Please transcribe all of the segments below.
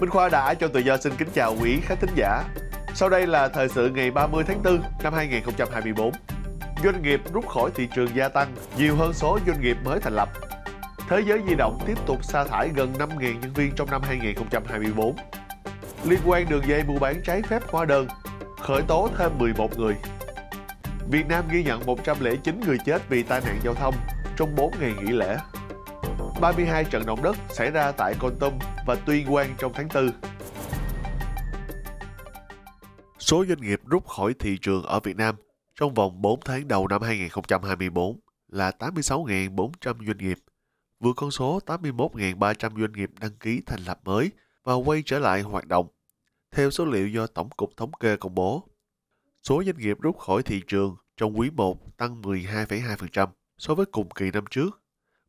Minh Khoa đã cho tự do xin kính chào quý khán thính giả. Sau đây là thời sự ngày 30 tháng 4 năm 2024. Doanh nghiệp rút khỏi thị trường gia tăng, nhiều hơn số doanh nghiệp mới thành lập. Thế giới di động tiếp tục sa thải gần 5.000 nhân viên trong năm 2024. Liên quan đường dây mua bán trái phép hóa đơn, khởi tố thêm 11 người. Việt Nam ghi nhận 109 người chết vì tai nạn giao thông trong 4 ngày nghỉ lễ. 32 trận động đất xảy ra tại Kon Tum và Tuyên Quang trong tháng 4. Số doanh nghiệp rút khỏi thị trường ở Việt Nam trong vòng 4 tháng đầu năm 2024 là 86.400 doanh nghiệp, vượt con số 81.300 doanh nghiệp đăng ký thành lập mới và quay trở lại hoạt động, theo số liệu do Tổng cục Thống kê công bố. Số doanh nghiệp rút khỏi thị trường trong quý 1 tăng 12,2% so với cùng kỳ năm trước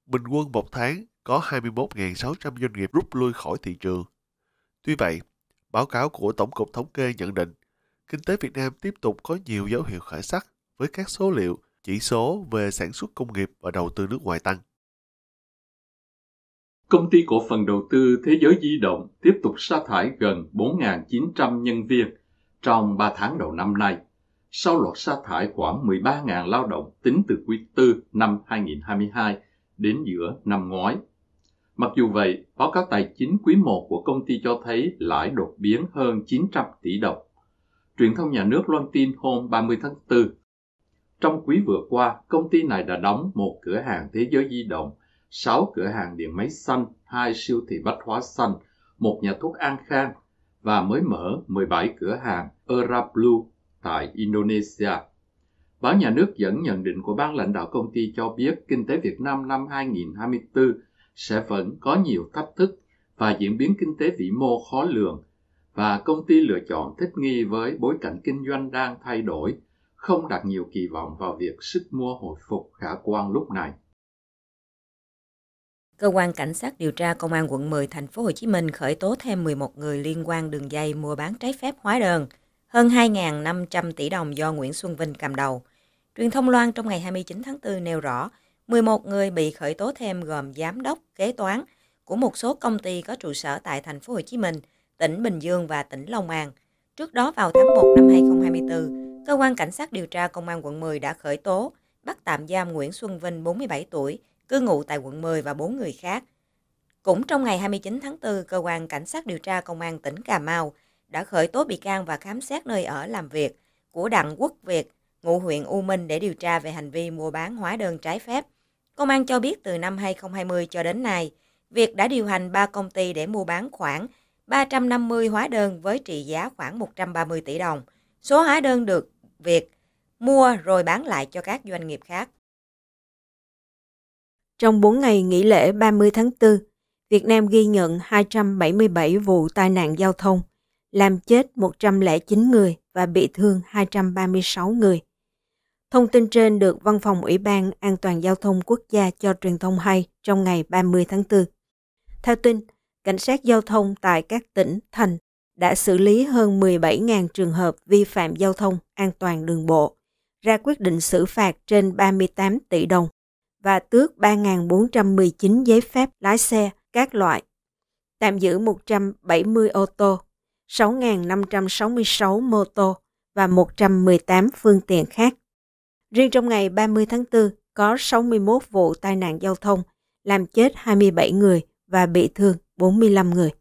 bình quân một tháng có 21.600 doanh nghiệp rút lui khỏi thị trường. Tuy vậy, báo cáo của Tổng cục Thống kê nhận định, kinh tế Việt Nam tiếp tục có nhiều dấu hiệu khởi sắc với các số liệu, chỉ số về sản xuất công nghiệp và đầu tư nước ngoài tăng. Công ty cổ phần đầu tư Thế giới di động tiếp tục sa thải gần 4.900 nhân viên trong 3 tháng đầu năm nay, sau loạt sa thải khoảng 13.000 lao động tính từ quý tư năm 2022 đến giữa năm ngoái. Mặc dù vậy, báo cáo tài chính quý 1 của công ty cho thấy lãi đột biến hơn 900 tỷ đồng. Truyền thông nhà nước loan tin hôm 30 tháng 4. Trong quý vừa qua, công ty này đã đóng một cửa hàng thế giới di động, 6 cửa hàng điện máy xanh, 2 siêu thị bách hóa xanh, một nhà thuốc An Khang và mới mở 17 cửa hàng Era Blue tại Indonesia. Báo nhà nước dẫn nhận định của ban lãnh đạo công ty cho biết kinh tế Việt Nam năm 2024 sẽ vẫn có nhiều thách thức và diễn biến kinh tế vĩ mô khó lường và công ty lựa chọn thích nghi với bối cảnh kinh doanh đang thay đổi, không đặt nhiều kỳ vọng vào việc sức mua hồi phục khả quan lúc này. Cơ quan cảnh sát điều tra Công an quận 10 thành phố Hồ Chí Minh khởi tố thêm 11 người liên quan đường dây mua bán trái phép hóa đơn, hơn 2.500 tỷ đồng do Nguyễn Xuân Vinh cầm đầu. Truyền thông Loan trong ngày 29 tháng 4 nêu rõ, 11 người bị khởi tố thêm gồm giám đốc, kế toán của một số công ty có trụ sở tại thành phố Hồ Chí Minh, tỉnh Bình Dương và tỉnh Long An. Trước đó vào tháng 1 năm 2024, cơ quan cảnh sát điều tra công an quận 10 đã khởi tố, bắt tạm giam Nguyễn Xuân Vinh 47 tuổi, cư ngụ tại quận 10 và 4 người khác. Cũng trong ngày 29 tháng 4, cơ quan cảnh sát điều tra công an tỉnh Cà Mau đã khởi tố bị can và khám xét nơi ở làm việc của Đặng Quốc Việt, ngụ huyện U Minh để điều tra về hành vi mua bán hóa đơn trái phép. Công an cho biết từ năm 2020 cho đến nay, Việt đã điều hành 3 công ty để mua bán khoảng 350 hóa đơn với trị giá khoảng 130 tỷ đồng. Số hóa đơn được Việt mua rồi bán lại cho các doanh nghiệp khác. Trong 4 ngày nghỉ lễ 30 tháng 4, Việt Nam ghi nhận 277 vụ tai nạn giao thông, làm chết 109 người và bị thương 236 người. Thông tin trên được Văn phòng Ủy ban An toàn Giao thông Quốc gia cho truyền thông hay trong ngày 30 tháng 4. Theo tin, cảnh sát giao thông tại các tỉnh, thành đã xử lý hơn 17.000 trường hợp vi phạm giao thông an toàn đường bộ, ra quyết định xử phạt trên 38 tỷ đồng và tước 3.419 giấy phép lái xe các loại, tạm giữ 170 ô tô, 6.566 mô tô và 118 phương tiện khác. Riêng trong ngày 30 tháng 4 có 61 vụ tai nạn giao thông, làm chết 27 người và bị thương 45 người.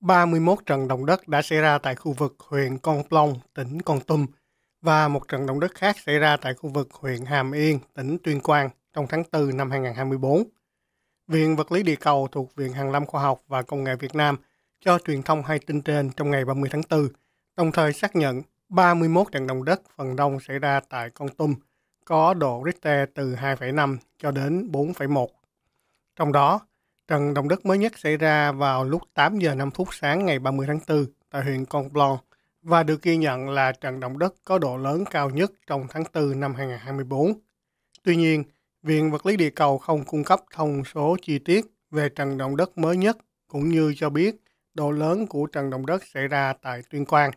31 trận động đất đã xảy ra tại khu vực huyện Con Plong, tỉnh Con Tum và một trận động đất khác xảy ra tại khu vực huyện Hàm Yên, tỉnh Tuyên Quang trong tháng 4 năm 2024. Viện Vật lý Địa cầu thuộc Viện Hàn lâm Khoa học và Công nghệ Việt Nam cho truyền thông hai tin trên trong ngày 30 tháng 4, đồng thời xác nhận 31 trận động đất phần đông xảy ra tại Con Tum, có độ Richter từ 2,5 cho đến 4,1. Trong đó, trận động đất mới nhất xảy ra vào lúc 8 giờ 5 phút sáng ngày 30 tháng 4 tại huyện Con Plon và được ghi nhận là trận động đất có độ lớn cao nhất trong tháng 4 năm 2024. Tuy nhiên, Viện Vật lý Địa cầu không cung cấp thông số chi tiết về trận động đất mới nhất cũng như cho biết độ lớn của trận động đất xảy ra tại Tuyên Quang.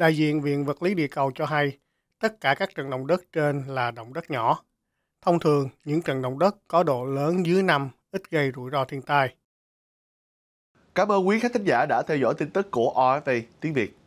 Đại diện Viện Vật lý Địa cầu cho hay, tất cả các trận động đất trên là động đất nhỏ. Thông thường, những trận động đất có độ lớn dưới 5 ít gây rủi ro thiên tai. Cảm ơn quý khán thính giả đã theo dõi tin tức của OFA tiếng Việt.